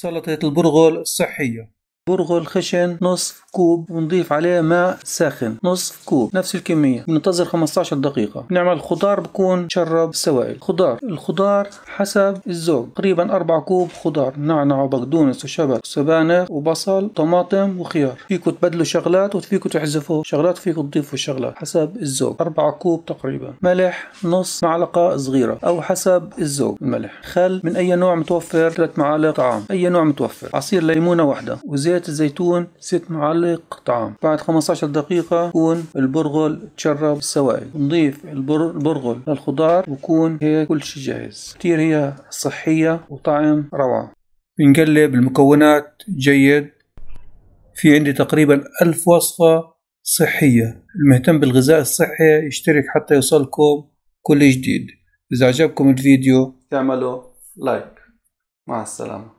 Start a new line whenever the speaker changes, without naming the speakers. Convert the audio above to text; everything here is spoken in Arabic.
سلطة البرغل الصحية برغل خشن نصف كوب ونضيف عليه ماء ساخن نصف كوب نفس الكمية بننتظر 15 دقيقة نعمل خضار بكون شرب سوائل خضار الخضار حسب الذوق تقريبا 4 كوب خضار نعنع وبقدونس وشبت وسبانخ وبصل طماطم وخيار فيكم تبدلوا شغلات وفيكم تحذفوا شغلات فيكم تضيفوا شغلات حسب الذوق 4 كوب تقريبا ملح نص معلقة صغيرة أو حسب الذوق الملح خل من أي نوع متوفر 3 معالق طعام أي نوع متوفر عصير ليمونة واحدة وزيت زيت الزيتون ست معلق طعام بعد 15 دقيقة يكون البرغل تشرب السوائل نضيف البرغل للخضار ويكون هيك كل شي جاهز كتير هي صحية وطعم روعة بنقلب المكونات جيد في عندي تقريبا ألف وصفة صحية المهتم بالغذاء الصحي يشترك حتى يوصلكم كل جديد إذا عجبكم الفيديو تعملوا لايك مع السلامة